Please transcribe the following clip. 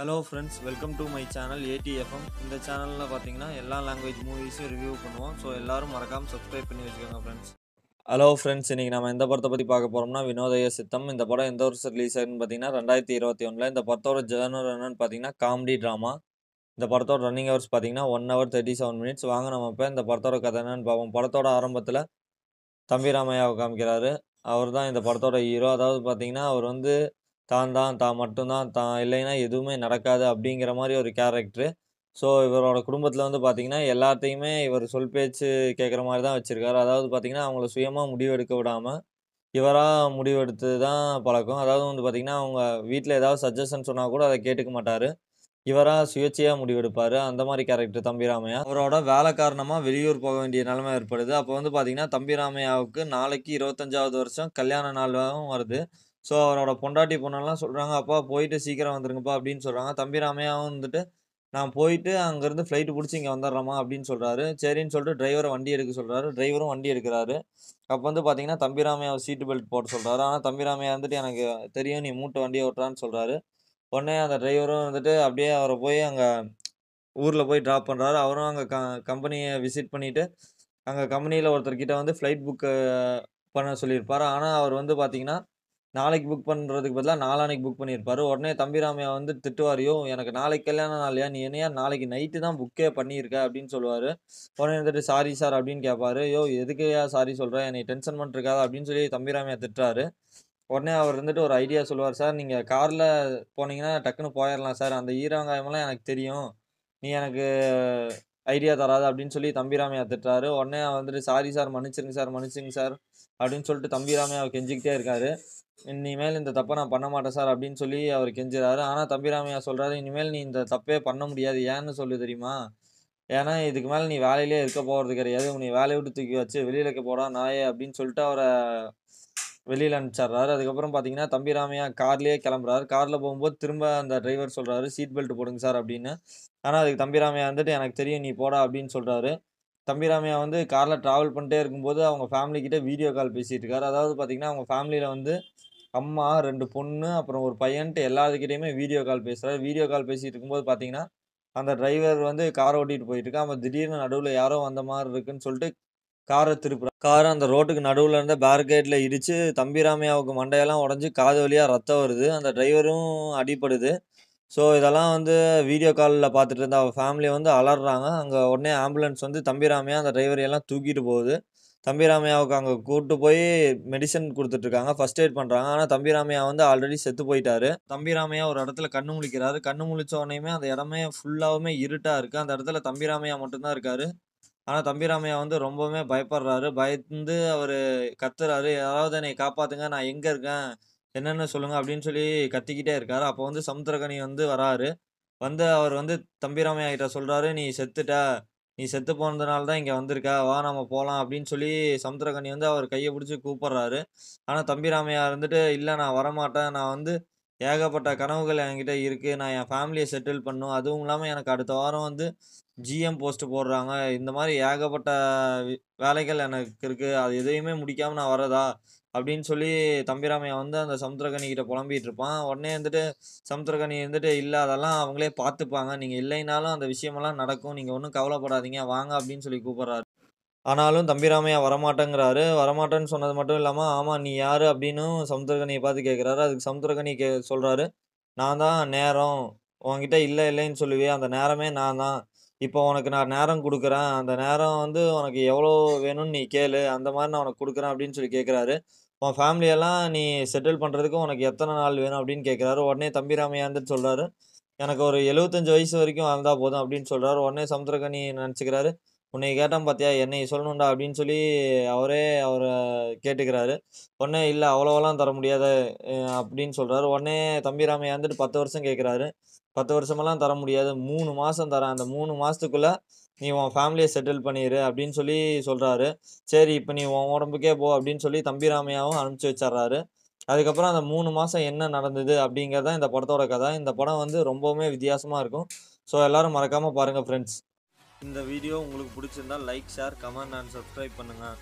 hello friends welcome to my channel ADFM இந்த சேனலில் பார்த்தீங்கன்னா எல்லா லாங்குவேஜ் மூவிஸும் ரிவ்யூ பண்ணுவோம் ஸோ எல்லோரும் மறக்காமல் சப்ஸ்கிரைப் பண்ணி வச்சுக்கோங்க ஃப்ரெண்ட்ஸ் ஹலோ ஃப்ரெண்ட்ஸ் இன்றைக்கி நம்ம எந்த படத்தை பற்றி பார்க்க போகிறோம்னா வினோதய சித்தம் இந்த படம் எந்த வருஷம் ரிலீஸ் ஆகுதுன்னு பார்த்தீங்கன்னா ரெண்டாயிரத்தி இருபத்தி ஒன்றில் இந்த படத்தோட ஜேர்னர் என்னென்னு பார்த்தீங்கன்னா காமெடி ட்ராமா இந்த படத்தோட ரன்னிங் ஹவர்ஸ் பார்த்தீங்கன்னா one hour thirty seven minutes வாங்க நம்ம இப்போ இந்த படத்தோட கதை என்னென்னு பார்ப்போம் படத்தோட ஆரம்பத்தில் தம்பி ராமையாவை காமிக்கிறாரு அவர் தான் இந்த படத்தோட ஹீரோ அதாவது பார்த்தீங்கன்னா அவர் வந்து தான் தான் தான் மட்டும்தான் தான் இல்லைன்னா எதுவுமே நடக்காது அப்படிங்கிற மாதிரி ஒரு கேரக்டரு ஸோ இவரோட குடும்பத்தில் வந்து பார்த்திங்கன்னா எல்லாத்தையுமே இவர் சொல் பேச்சு கேட்குற மாதிரி தான் வச்சுருக்காரு அதாவது பார்த்திங்கன்னா அவங்கள சுயமாக முடிவெடுக்க விடாமல் இவராக முடிவெடுத்து தான் பழக்கம் அதாவது வந்து பார்த்திங்கன்னா அவங்க வீட்டில் ஏதாவது சஜஷன் சொன்னால் கூட அதை கேட்டுக்க மாட்டார் இவராக சுயேட்சையாக முடிவெடுப்பார் அந்த மாதிரி கேரக்டர் தம்பிராமையா அவரோட வேலை காரணமாக வெளியூர் போக வேண்டிய நிலைமை ஏற்படுது அப்போ வந்து பார்த்திங்கன்னா தம்பிராமையாவுக்கு நாளைக்கு இருபத்தஞ்சாவது வருஷம் கல்யாண நாளாகவும் வருது ஸோ அவரோட பொண்டாட்டி பொண்ணெல்லாம் சொல்கிறாங்க அப்பா போயிட்டு சீக்கிரம் வந்துருங்கப்பா அப்படின்னு சொல்கிறாங்க தம்பி ராமையாவும் வந்துட்டு நான் போயிட்டு அங்கேருந்து ஃப்ளைட்டு பிடிச்சி இங்கே வந்துடுறோமா அப்படின்னு சொல்கிறாரு சரின்னு சொல்லிட்டு டிரைவரை வண்டி எடுக்க சொல்கிறாரு டிரைவரும் வண்டி எடுக்கிறாரு அப்போ வந்து பார்த்தீங்கன்னா தம்பிராமையாவை சீட்டு பெல்ட் போட சொல்கிறாரு ஆனால் தம்பிராமையா வந்துட்டு எனக்கு தெரியும் நீ மூட்டை வண்டியை ஓட்டுறான்னு சொல்கிறாரு உடனே அந்த டிரைவரும் வந்துட்டு அப்படியே அவரை போய் அங்கே ஊரில் போய் ட்ராப் பண்ணுறாரு அவரும் அங்கே க கம்பெனியை விசிட் பண்ணிவிட்டு அங்கே கம்பெனியில் ஒருத்தர்கிட்ட வந்து ஃப்ளைட் புக்கு பண்ண சொல்லியிருப்பார் ஆனால் அவர் வந்து பார்த்திங்கன்னா நாளைக்கு புக் பண்ணுறதுக்கு பதிலாக நாளானைக்கு புக் பண்ணியிருப்பார் உடனே தம்பிராமையா வந்து திட்டுவாரியோ எனக்கு நாளைக்கு கல்யாணம் நாளையா நீ என்னையா நாளைக்கு நைட்டு தான் புக்கே பண்ணியிருக்க அப்படின்னு சொல்லுவார் உடனே வந்துட்டு சாரி சார் அப்படின்னு கேட்பாரு யோ எதுக்கையா சாரி சொல்கிறேன் என்னை டென்ஷன் பண்ணிருக்காது அப்படின்னு சொல்லி தம்பிராமையா திட்டுறாரு உடனே அவர் வந்துட்டு ஒரு ஐடியா சொல்லுவார் சார் நீங்கள் காரில் போனீங்கன்னா டக்குன்னு போயிடலாம் சார் அந்த ஈரவங்காயமெல்லாம் எனக்கு தெரியும் நீ எனக்கு ஐடியா தராது அப்படின்னு சொல்லி தம்பிராமையா திட்டுறாரு உடனே வந்துட்டு சாரி சார் மன்னிச்சிருங்க சார் மன்னிச்சிருங்க சார் அப்படின்னு சொல்லிட்டு தம்பிராமையா கெஞ்சிக்கிட்டே இருக்காரு இனிமேல் இந்த தப்பை நான் பண்ண மாட்டேன் சார் அப்படின்னு சொல்லி அவர் கெஞ்சுறாரு ஆனால் தம்பிராமையா சொல்கிறாரு இனிமேல் நீ இந்த தப்பே பண்ண முடியாது ஏன்னு சொல்லி தெரியுமா ஏன்னா இதுக்கு மேலே நீ வேலையிலே இருக்க போகிறது கிடையாது உன்னை வேலையை விட்டு தூக்கி வச்சு வெளியில் இருக்க போடா நாயே அப்படின்னு சொல்லிட்டு அவரை வெளியில் அனுப்பிச்சிட்றாரு அதுக்கப்புறம் பார்த்தீங்கன்னா தம்பி ராமையா கார்லேயே கிளம்புறாரு காரில் போகும்போது திரும்ப அந்த டிரைவர் சொல்கிறாரு சீட் பெல்ட் போடுங்க சார் அப்படின்னு ஆனால் அதுக்கு தம்பி ராமையா வந்துட்டு எனக்கு தெரியும் நீ போடா அப்படின்னு சொல்கிறாரு தம்பி ராமையா வந்து காரில் ட்ராவல் பண்ணிட்டே இருக்கும்போது அவங்க ஃபேமிலிக்கிட்ட வீடியோ கால் பேசிகிட்டு இருக்காரு அதாவது பார்த்தீங்கன்னா அவங்க ஃபேமிலியில் வந்து அம்மா ரெண்டு பொண்ணு அப்புறம் ஒரு பையன்ட்டு எல்லாத்துக்கிட்டையுமே வீடியோ கால் பேசுகிறார் வீடியோ கால் பேசிகிட்டு இருக்கும்போது பார்த்தீங்கன்னா அந்த டிரைவர் வந்து காரை ஓட்டிகிட்டு போயிட்டு இருக்கான் அவன் திடீர்னு நடுவில் யாரோ வந்த மாதிரி இருக்குன்னு சொல்லிட்டு காரை திருப்புறான் கார் அந்த ரோட்டுக்கு நடுவில் இருந்த பேரிகேட்டில் இடித்து தம்பிராமையாவுக்கு மண்டையெல்லாம் உடஞ்சி காது வழியாக ரத்தம் வருது அந்த டிரைவரும் அடிப்படுது ஸோ இதெல்லாம் வந்து வீடியோ காலில் பார்த்துட்டு இருந்த அவள் ஃபேமிலியை வந்து அலறாங்க அங்கே உடனே ஆம்புலன்ஸ் வந்து தம்பிராமையா அந்த டிரைவரையெல்லாம் தூக்கிட்டு போகுது தம்பிராமையாவுக்கு அங்கே கூப்பிட்டு போய் மெடிசன் கொடுத்துட்ருக்காங்க ஃபர்ஸ்ட் எய்ட் பண்ணுறாங்க ஆனால் தம்பிராமையா வந்து ஆல்ரெடி செத்து போயிட்டாரு தம்பிராமையா ஒரு இடத்துல கண்ணு முழிக்கிறாரு கண்ணு உடனேயுமே அந்த இடமே ஃபுல்லாகவுமே இருட்டாக இருக்குது அந்த இடத்துல தம்பிராமையா மட்டும்தான் இருக்கார் ஆனால் தம்பிராமையா வந்து ரொம்பவுமே பயப்படுறாரு பயந்து அவர் கத்துறாரு யாராவது என்னை காப்பாற்றுங்க நான் எங்கே இருக்கேன் என்னென்ன சொல்லுங்கள் அப்படின்னு சொல்லி கத்திக்கிட்டே இருக்காரு அப்போ வந்து சமுத்திரகனி வந்து வராரு வந்து அவர் வந்து தம்பிராமையா கிட்ட சொல்கிறாரு நீ செத்துட்ட நீ செத்து போனதுனால தான் இங்கே வந்திருக்கா வா நம்ம போகலாம் அப்படின்னு சொல்லி சமுத்திரகனி வந்து அவர் கையை பிடிச்சி கூப்பிட்றாரு ஆனால் தம்பிராமையா இருந்துட்டு இல்லை நான் வரமாட்டேன் நான் வந்து ஏகப்பட்ட கனவுகள் என்கிட்ட இருக்குது நான் என் ஃபேமிலியை செட்டில் பண்ணும் அதுவும் இல்லாமல் எனக்கு அடுத்த வாரம் வந்து ஜிஎம் போஸ்ட் போடுறாங்க இந்த மாதிரி ஏகப்பட்ட வேலைகள் எனக்கு இருக்குது அது எதையுமே முடிக்காமல் நான் வரதா அப்படின்னு சொல்லி தம்பிராமையா வந்து அந்த சமுத்திரகனிக்கிட்ட புலம்பிகிட்டு இருப்பான் உடனே வந்துட்டு சமுத்திரகனி வந்துட்டு இல்லை அதெல்லாம் அவங்களே பார்த்துப்பாங்க நீங்கள் இல்லைனாலும் அந்த விஷயமெல்லாம் நடக்கும் நீங்கள் ஒன்றும் கவலைப்படாதீங்க வாங்க அப்படின்னு சொல்லி கூப்பிட்றாரு ஆனாலும் தம்பிராமையா வரமாட்டேங்கிறாரு வரமாட்டேன்னு சொன்னது மட்டும் இல்லாமல் ஆமாம் நீ யார் அப்படின்னு சமுத்திரகனியை பார்த்து கேட்குறாரு அதுக்கு சமுத்திரகனி கே சொல்கிறாரு நான் தான் நேரம் உங்ககிட்ட இல்லை இல்லைன்னு சொல்லுவேன் அந்த நேரமே நான் தான் இப்போ உனக்கு நான் நேரம் கொடுக்குறேன் அந்த நேரம் வந்து உனக்கு எவ்வளோ வேணும்னு நீ கேளு அந்த மாதிரி நான் உனக்கு கொடுக்குறேன் அப்படின்னு சொல்லி கேட்குறாரு உன் ஃபேமிலியெல்லாம் நீ செட்டில் பண்ணுறதுக்கு உனக்கு எத்தனை நாள் வேணும் அப்படின்னு கேட்குறாரு உடனே தம்பிராமையாண்டுன்னு சொல்கிறாரு எனக்கு ஒரு எழுபத்தஞ்சு வயசு வரைக்கும் வாழ்ந்தால் போதும் அப்படின்னு சொல்கிறாரு உடனே சமுத்திரக்கனி நினச்சிக்கிறாரு உன்னை கேட்டான் பார்த்தியா என்னை சொல்லணும்டா அப்படின்னு சொல்லி அவரே அவரை கேட்டுக்கிறாரு உடனே இல்லை அவ்வளோவெல்லாம் தர முடியாது அப்படின்னு சொல்கிறாரு உடனே தம்பிராமையா வந்துட்டு பத்து வருஷம் கேட்குறாரு பத்து வருஷமெல்லாம் தர முடியாது மூணு மாதம் தரேன் அந்த மூணு மாதத்துக்குள்ளே நீ உன் ஃபேமிலியை செட்டில் பண்ணிடு அப்படின்னு சொல்லி சொல்கிறாரு சரி இப்போ நீ உன் உடம்புக்கே போ அப்படின்னு சொல்லி தம்பிராமையாவும் அனுப்பிச்சி வச்சிட்றாரு அதுக்கப்புறம் அந்த மூணு மாதம் என்ன நடந்தது அப்படிங்கிறதான் இந்த படத்தோட கதை இந்த படம் வந்து ரொம்பவுமே வித்தியாசமாக இருக்கும் ஸோ எல்லோரும் மறக்காமல் பாருங்கள் ஃப்ரெண்ட்ஸ் இந்த வீடியோ உங்களுக்கு பிடிச்சிருந்தால் like share comment and subscribe பண்ணுங்கள்